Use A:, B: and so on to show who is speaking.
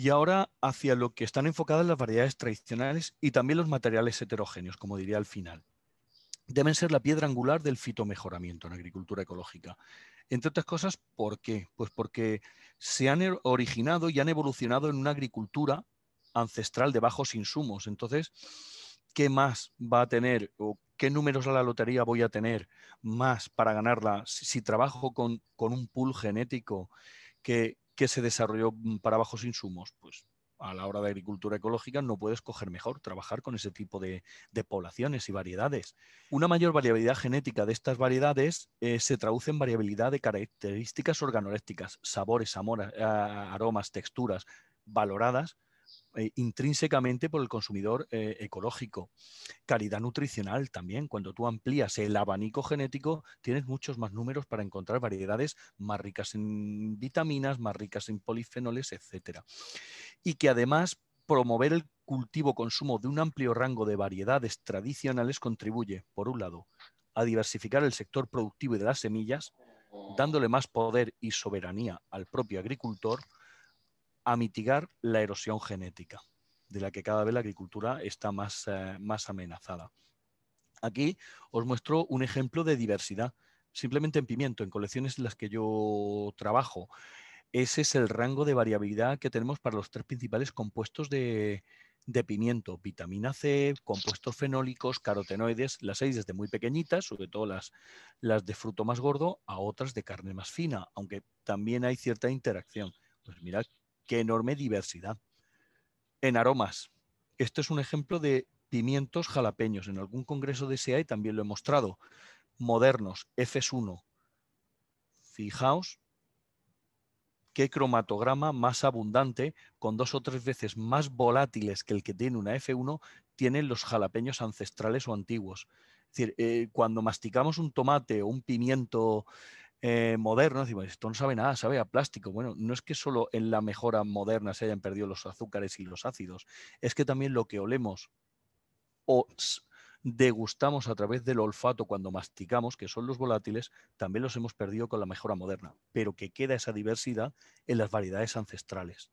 A: y ahora hacia lo que están enfocadas las variedades tradicionales y también los materiales heterogéneos, como diría al final. Deben ser la piedra angular del fitomejoramiento en agricultura ecológica. Entre otras cosas, ¿por qué? Pues porque se han originado y han evolucionado en una agricultura ancestral de bajos insumos. Entonces, ¿qué más va a tener o qué números a la lotería voy a tener más para ganarla si, trabajo con un pool genético que que se desarrolló mm, para bajos insumos? Pues a la hora de agricultura ecológica no puedes coger mejor, trabajar con ese tipo de, poblaciones y variedades. Una mayor variabilidad genética de estas variedades eh, se traduce en variabilidad de características organolépticas, sabores, aromas, texturas valoradas eh, intrínsecamente por el consumidor eh, ecológico. Calidad nutricional también. Cuando tú amplías el abanico genético, tienes muchos más números para encontrar variedades más ricas en vitaminas, más ricas en polifenoles, etc. Y que además promover el cultivo consumo de un amplio rango de variedades tradicionales contribuye, por un lado, a diversificar el sector productivo y de las semillas, dándole más poder y soberanía al propio agricultor, a mitigar la erosión genética, de la que cada vez la agricultura está más, eh, más amenazada. Aquí os muestro un ejemplo de diversidad, simplemente en pimiento, en colecciones en las que yo trabajo. Ese es el rango de variabilidad que tenemos para los tres principales compuestos de, pimiento, vitamina C, compuestos fenólicos, carotenoides, las hay desde muy pequeñitas, sobre todo las, las de fruto más gordo, a otras de carne más fina, aunque también hay cierta interacción. Pues mirad qué enorme diversidad. En aromas, esto es un ejemplo de pimientos jalapeños. En algún congreso de e y también lo he mostrado. Modernos, F1. Fijaos qué cromatograma más abundante, con dos o tres veces más volátiles que el que tiene una F1, tienen los jalapeños ancestrales o antiguos. Es decir, eh, cuando masticamos un tomate o un pimiento moderno, eh, modernos, esto no sabe nada, sabe a plástico. Bueno, no es que solo en la mejora moderna se hayan perdido los azúcares y los ácidos, es que también lo que olemos o degustamos a través del olfato cuando masticamos, que son los volátiles, también los hemos perdido con la mejora moderna, pero que queda esa diversidad en las variedades ancestrales.